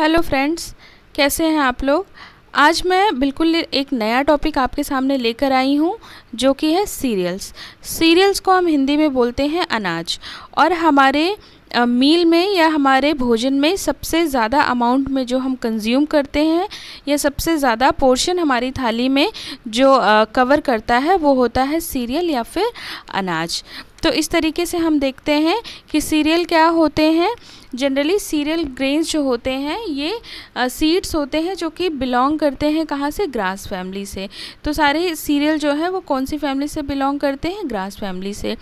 hello friends कैसे हैं आप लोग आज मैं बिल्कुल एक नया टॉपिक आपके सामने लेकर आई हूँ जो कि है सीरियल्स सीरियल्स को हम हिंदी में बोलते हैं अनाज और हमारे मील में या हमारे भोजन में सबसे ज़्यादा अमाउंट में जो हम कंज्यूम करते हैं या सबसे ज़्यादा पोर्शन हमारी थाली में जो कवर करता है वो होता है सीरियल या फिर अनाज तो इस तरीके से हम देखते हैं कि सीरियल क्या होते हैं जनरली सीरियल ग्रेन्स जो होते हैं ये सीड्स होते हैं जो कि बिलोंग करते हैं कहाँ से ग्रास फैमिली से तो सारे सीरियल जो है वो कौन सी फैमिली से बिलोंग करते हैं ग्रास फैमिली से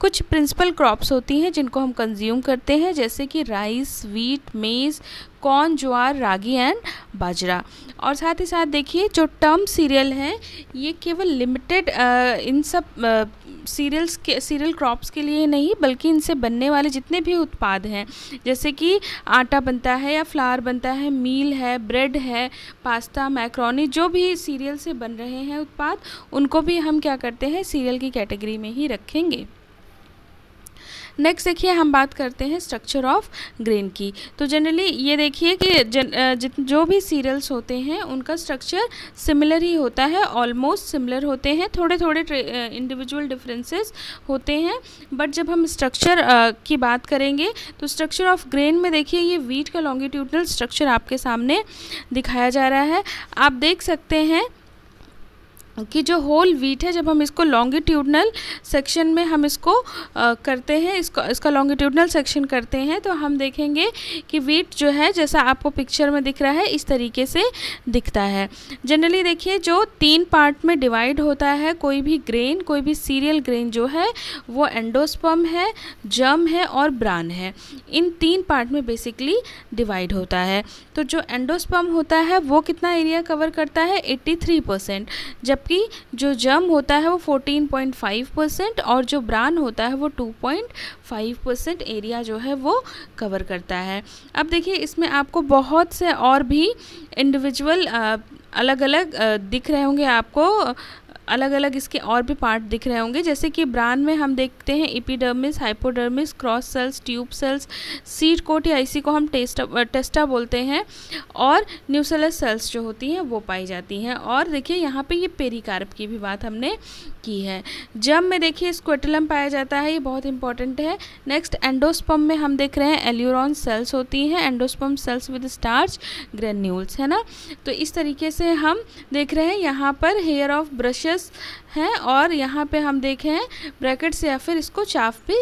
कुछ प्रिंसिपल क्रॉप्स होती हैं जिनको हम कंज्यूम करते हैं जैसे कि rice wheat maize corn jowar ragi and bajra और साथ ही साथ देखिए जो टर्म सीरियल हैं ये केवल लिमिटेड इन सब आ, सीरियल्स के सीरियल क्रॉप्स के लिए नहीं बल्कि इनसे बनने वाले जितने भी उत्पाद हैं जैसे कि आटा बनता है या फ्लावर बनता है मील है ब्रेड है पास्ता मैक्रोनी जो भी सीरियल से बन रहे हैं उत्पाद उनको भी हम क्या करते हैं सीरियल की कैटेगरी में ही रखेंगे नेक्स्ट देखिए हम बात करते हैं स्ट्रक्चर ऑफ ग्रेन की तो जनरली ये देखिए कि जन, जो भी सीरियल्स होते हैं उनका स्ट्रक्चर सिमिलर ही होता है ऑलमोस्ट सिमिलर होते हैं थोड़े थोड़े इंडिविजुअल डिफरेंसेस होते हैं बट जब हम स्ट्रक्चर की बात करेंगे तो स्ट्रक्चर ऑफ ग्रेन में देखिए ये वीट का लॉन्गिट्यूडनल स्ट्रक्चर आपके सामने दिखाया जा रहा है आप देख सकते हैं कि जो होल वीट है जब हम इसको लॉन्गिट्यूडनल सेक्शन में हम इसको आ, करते हैं इसको इसका लॉन्गिट्यूडनल सेक्शन करते हैं तो हम देखेंगे कि वीट जो है जैसा आपको पिक्चर में दिख रहा है इस तरीके से दिखता है जनरली देखिए जो तीन पार्ट में डिवाइड होता है कोई भी ग्रेन कोई भी सीरियल ग्रेन जो है वो एंडोस्पम है जम है और ब्रान है इन तीन पार्ट में बेसिकली डिवाइड होता है तो जो एंडोस्पम होता है वो कितना एरिया कवर करता है एट्टी परसेंट जब जबकि जो जम होता है वो 14.5 परसेंट और जो ब्रान होता है वो 2.5 परसेंट एरिया जो है वो कवर करता है अब देखिए इसमें आपको बहुत से और भी इंडिविजुअल अलग अलग दिख रहे होंगे आपको अलग अलग इसके और भी पार्ट दिख रहे होंगे जैसे कि ब्रान में हम देखते हैं epidermis hypodermis cross cells tube cells seed coat या इसी को हम टेस्टा टेस्टा बोलते हैं और न्यूसेलस सेल्स जो होती हैं वो पाई जाती हैं और देखिए यहाँ पे ये पेरिकार्प की भी बात हमने की है जब में देखिए स्क्वेटलम पाया जाता है ये बहुत इंपॉर्टेंट है नेक्स्ट एंडोस्पम में हम देख रहे हैं एल्यूरॉन सेल्स होती हैं endosperm cells with starch granules है ना तो इस तरीके से हम देख रहे हैं यहाँ पर हेयर ऑफ ब्रशेस हैं और यहाँ पे हम देखें हैं या फिर इसको चाफ भी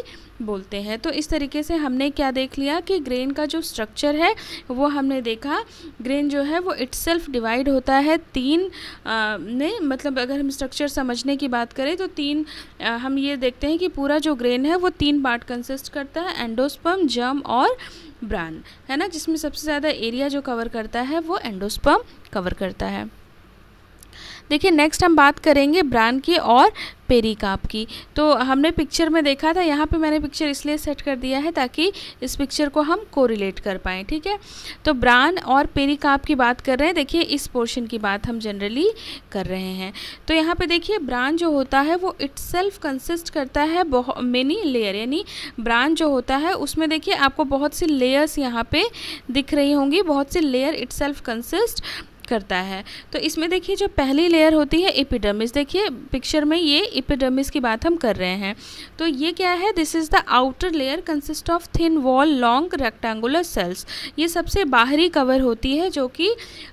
बोलते हैं तो इस तरीके से हमने क्या देख लिया कि ग्रेन का जो स्ट्रक्चर है वो हमने देखा ग्रेन जो है वो इट्स डिवाइड होता है तीन ने मतलब अगर हम स्ट्रक्चर समझने की बात करें तो तीन आ, हम ये देखते हैं कि पूरा जो ग्रेन है वो तीन पार्ट कंसिस्ट करता है एंडोस्पम जर्म और ब्रान है ना जिसमें सबसे ज़्यादा एरिया जो कवर करता है वो एंडोस्पम कवर करता है देखिए नेक्स्ट हम बात करेंगे ब्रांड की और काप की तो हमने पिक्चर में देखा था यहाँ पे मैंने पिक्चर इसलिए सेट कर दिया है ताकि इस पिक्चर को हम कोरिलेट कर पाएँ ठीक है तो ब्रांड और काप की बात कर रहे हैं देखिए इस पोर्शन की बात हम जनरली कर रहे हैं तो यहाँ पे देखिए ब्रांड जो होता है वो सेल्फ कंसिस्ट करता है बहुत मेनी लेयर यानी ब्रांड जो होता है उसमें देखिए आपको बहुत सी लेयर्स यहाँ पर दिख रही होंगी बहुत सी लेयर इट्स कंसिस्ट करता है तो इसमें देखिए जो पहली लेयर होती है इपिडर्मिस देखिए पिक्चर में ये इपिडर्मिस की बात हम कर रहे हैं तो ये क्या है this is the outer layer consist of thin wall long rectangular cells ये सबसे बाहरी कवर होती है जो कि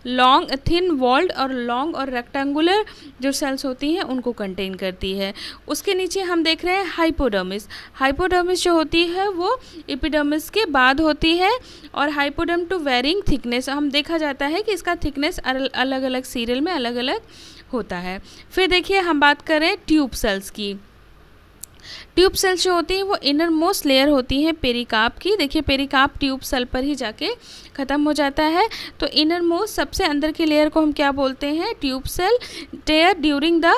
लॉन्ग थिन वॉल्ड और लॉन्ग और रेक्टेंगुलर जो सेल्स होती हैं उनको कंटेन करती है उसके नीचे हम देख रहे हैं हाइपोडर्मिस हाइपोडर्मिस जो होती है वो इपिडर्मिस के बाद होती है और हाइपोडर्म टू वेरिंग थिकनेस हम देखा जाता है कि इसका थिकनेस अलग अलग सीरियल में अलग अलग होता है फिर देखिए हम बात करें ट्यूब सेल्स की ट्यूब सेल्स जो होती हैं वो इनर मोस्ट लेयर होती हैं पेरिकाप की देखिए पेरिकाप ट्यूब सेल पर ही जाके ख़त्म हो जाता है तो इनर मोस्ट सबसे अंदर की लेयर को हम क्या बोलते हैं tube cell tear during the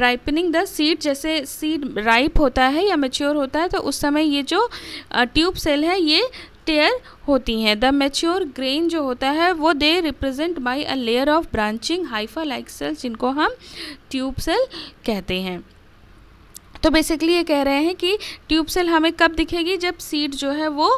ripening the seed जैसे सीड राइप होता है या मेच्योर होता है तो उस समय ये जो uh, ट्यूब सेल है ये टेयर होती हैं द मेच्योर ग्रेन जो होता है वो they represent by a layer of branching hypha like cells जिनको हम ट्यूब सेल कहते हैं तो बेसिकली ये कह रहे हैं कि ट्यूब सेल हमें कब दिखेगी जब सीड जो है वो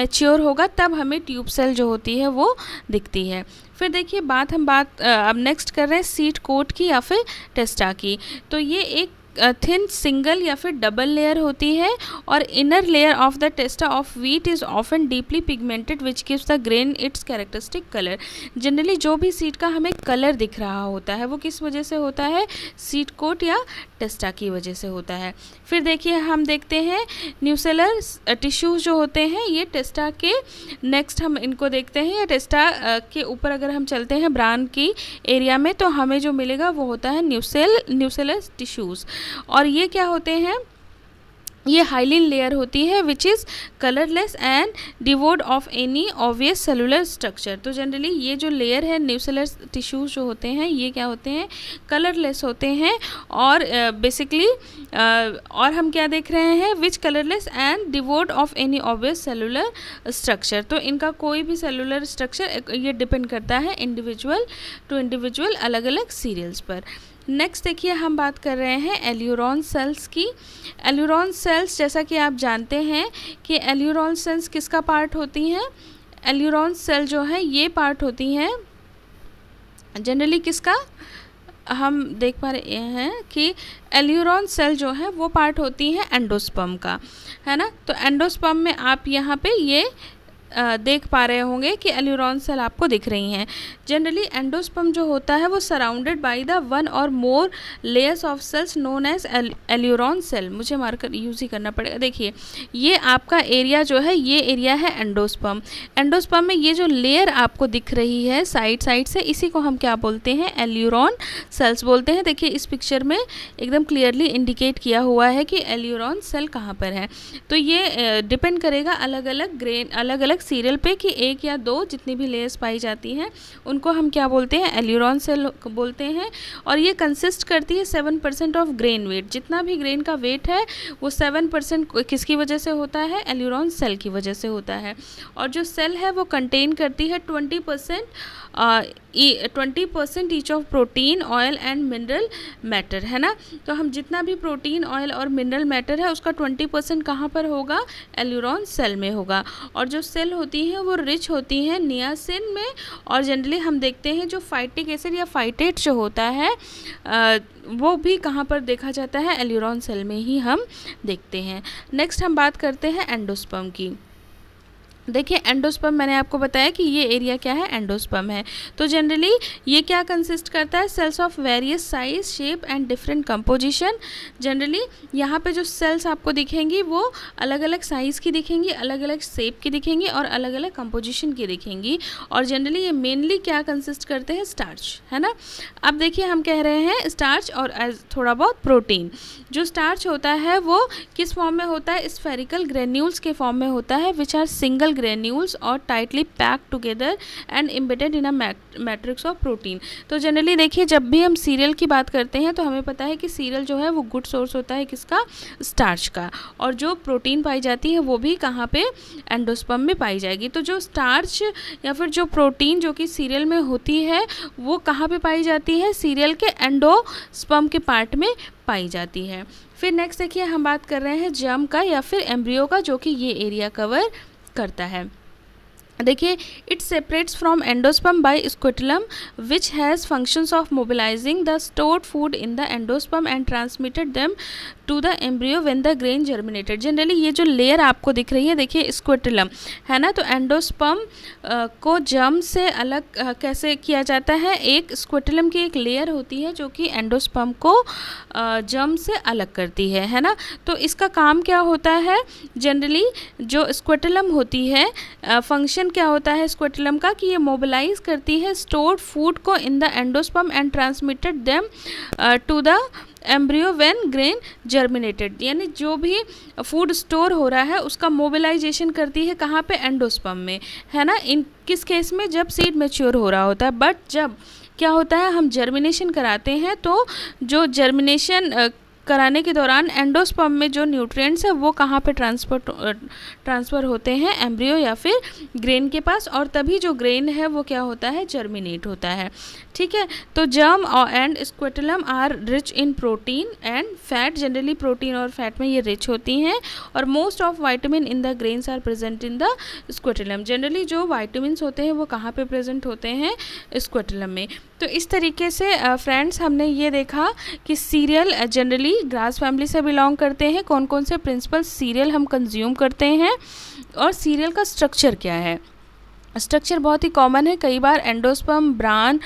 मेच्योर होगा तब हमें ट्यूब सेल जो होती है वो दिखती है फिर देखिए बात हम बात अब नेक्स्ट कर रहे हैं सीट कोट की या फिर टेस्टा की तो ये एक थिन सिंगल या फिर डबल लेयर होती है और inner layer of the testa of wheat is often deeply pigmented which gives the grain its characteristic colour generally जो भी सीट का हमें कलर दिख रहा होता है वो किस वजह से होता है सीट कोट या टेस्टा की वजह से होता है फिर देखिए हम देखते हैं न्यूसेलर टिश्यूज़ जो होते हैं ये टेस्टा के नेक्स्ट हम इनको देखते हैं या टेस्टा के ऊपर अगर हम चलते हैं ब्रांड की एरिया में तो हमें जो मिलेगा वो होता है न्यूसेल न्यूसेलर टिश्यूज़ और ये क्या होते हैं ये हाइलिन लेयर होती है which is colourless and devoid of any obvious cellular structure तो जनरली ये जो लेयर है न्यूसेलर टिश्यूज जो होते हैं ये क्या होते हैं कलरलेस होते हैं और बेसिकली uh, uh, और हम क्या देख रहे हैं which colourless and devoid of any obvious cellular structure तो इनका कोई भी सेलुलर स्ट्रक्चर ये डिपेंड करता है इंडिविजुअल टू इंडिविजुअल अलग अलग सीरियल्स पर नेक्स्ट देखिए हम बात कर रहे हैं एल्यूरॉन सेल्स की एल्यूरॉन सेल्स जैसा कि आप जानते हैं कि एल्यूरॉन सेल्स किसका पार्ट होती हैं एल्यूरॉन सेल जो है ये पार्ट होती हैं जनरली किसका हम देख पा रहे हैं कि एल्यूरॉन सेल जो है वो पार्ट होती हैं एंडोस्पर्म का है ना तो एंडोस्पर्म में आप यहाँ पे ये देख पा रहे होंगे कि एल्यूरॉन सेल आपको दिख रही हैं जनरली एंडोस्पम जो होता है वो surrounded by the one or more layers of cells known as aleurone cell मुझे मार्कर यूज़ ही करना पड़ेगा देखिए ये आपका एरिया जो है ये एरिया है एंडोस्पम एंडोस्पम में ये जो लेयर आपको दिख रही है साइड साइड से इसी को हम क्या बोलते हैं एल्यूरॉन सेल्स बोलते हैं देखिए इस पिक्चर में एकदम क्लियरली इंडिकेट किया हुआ है कि एल्यूरॉन सेल कहाँ पर है तो ये डिपेंड करेगा अलग अलग ग्रेन अलग अलग तक सीरियल पे कि एक या दो जितनी भी लेयर्स पाई जाती हैं उनको हम क्या बोलते हैं एल्यूरॉन सेल बोलते हैं और ये कंसिस्ट करती है seven percent of grain weight जितना भी ग्रेन का वेट है वो सेवन परसेंट किसकी वजह से होता है एल्यूरॉन सेल की वजह से होता है और जो सेल है वो कंटेन करती है twenty percent twenty percent each of protein oil and mineral matter है ना तो हम जितना भी प्रोटीन ऑयल और मिनरल मैटर है उसका ट्वेंटी परसेंट कहाँ पर होगा एल्यूरॉन सेल में होगा और जो सेल होती हैं वो रिच होती हैं नियासिन में और जनरली हम देखते हैं जो फाइटिक एसिड या फाइटेट जो होता है आ, uh, वो भी कहाँ पर देखा जाता है एल्यूरॉन सेल में ही हम देखते हैं नेक्स्ट हम बात करते हैं एंडोस्पम की देखिए एंडोस्पम मैंने आपको बताया कि ये एरिया क्या है एंडोस्पम है तो जनरली ये क्या कंसिस्ट करता है cells of various size shape and different composition generally यहाँ पे जो सेल्स आपको दिखेंगी वो अलग अलग साइज़ की दिखेंगी अलग अलग शेप की दिखेंगी और अलग अलग कंपोजिशन की दिखेंगी और जनरली ये मेनली क्या कंसिस्ट करते हैं स्टार्च है ना अब देखिए हम कह रहे हैं स्टार्च और थोड़ा बहुत प्रोटीन जो स्टार्च होता है वो किस फॉर्म में होता है स्फेरिकल ग्रेन्यूल्स के फॉर्म में होता है which are single small granules or tightly packed together and embedded in a matrix of protein तो जनरली देखिए जब भी हम सीरियल की बात करते हैं तो हमें पता है कि सीरियल जो है वो गुड सोर्स होता है किसका स्टार्च का और जो प्रोटीन पाई जाती है वो भी कहाँ पे एंडोस्पम में पाई जाएगी तो जो स्टार्च या फिर जो प्रोटीन जो कि सीरियल में होती है वो कहाँ पे पाई जाती है सीरियल के एंडोस्पम के पार्ट में पाई जाती है फिर नेक्स्ट देखिए हम बात कर रहे हैं जम का या फिर एम्ब्रियो का जो कि ये एरिया कवर करता है देखिए it separates from endosperm by scutellum which has functions of mobilizing the stored food in the endosperm and transmitted them to the embryo when the grain germinated generally ये जो layer आपको दिख रही है देखिए स्क्विटलम है ना तो एंडोस्पम को जर्म से अलग कैसे किया जाता है एक स्क्विटलम की एक लेयर होती है जो कि एंडोस्पम को जर्म से अलग करती है है ना तो इसका काम क्या होता है जनरली जो स्क्विटलम होती है फंक्शन क्या होता है स्क्वेटलम का कि ये मोबिलाइज करती है स्टोर्ड फूड को in the endosperm and transmitted them to the embryo when grain germinated यानी जो भी फूड स्टोर हो रहा है उसका मोबिलाइजेशन करती है कहाँ पे एंडोस्पम में है ना इन किस केस में जब सीड मेच्योर हो रहा होता है बट जब क्या होता है हम जर्मिनेशन कराते हैं तो जो जर्मिनेशन कराने के दौरान एंडोस्पर्म में जो न्यूट्रिएंट्स है वो कहाँ पे ट्रांसफर ट्रांसफ़र होते हैं एम्ब्रियो या फिर ग्रेन के पास और तभी जो ग्रेन है वो क्या होता है जर्मिनेट होता है ठीक है तो germ and scutellum are rich in protein and fat generally protein और फैट में ये रिच होती हैं और most of vitamin in the grains are present in the scutellum generally जो वाइटामिन होते हैं वो कहाँ पे प्रेजेंट होते हैं स्क्वेटलम में तो इस तरीके से फ्रेंड्स हमने ये देखा कि सीरियल जनरली ग्रास फैमिली से बिलोंग करते हैं कौन कौन से प्रिंसिपल सीरियल हम कंज्यूम करते हैं और सीरियल का स्ट्रक्चर क्या है स्ट्रक्चर बहुत ही कॉमन है कई बार एंडोस्पम ब्रान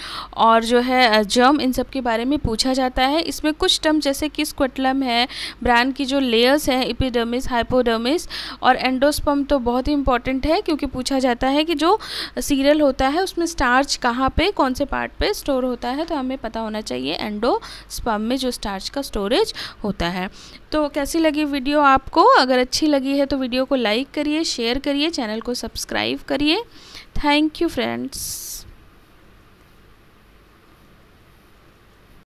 और जो है जर्म इन सब के बारे में पूछा जाता है इसमें कुछ टर्म जैसे कि स्क्वटलम है ब्रान की जो लेयर्स हैं इपिडर्मिस हाइपोडर्मिस और एंडोस्पम तो बहुत ही इंपॉर्टेंट है क्योंकि पूछा जाता है कि जो सीरियल होता है उसमें स्टार्च कहाँ पे कौन से पार्ट पे स्टोर होता है तो हमें पता होना चाहिए एंडोस्पम में जो स्टार्च का स्टोरेज होता है तो कैसी लगी वीडियो आपको अगर अच्छी लगी है तो वीडियो को लाइक करिए शेयर करिए चैनल को सब्सक्राइब करिए thank you friends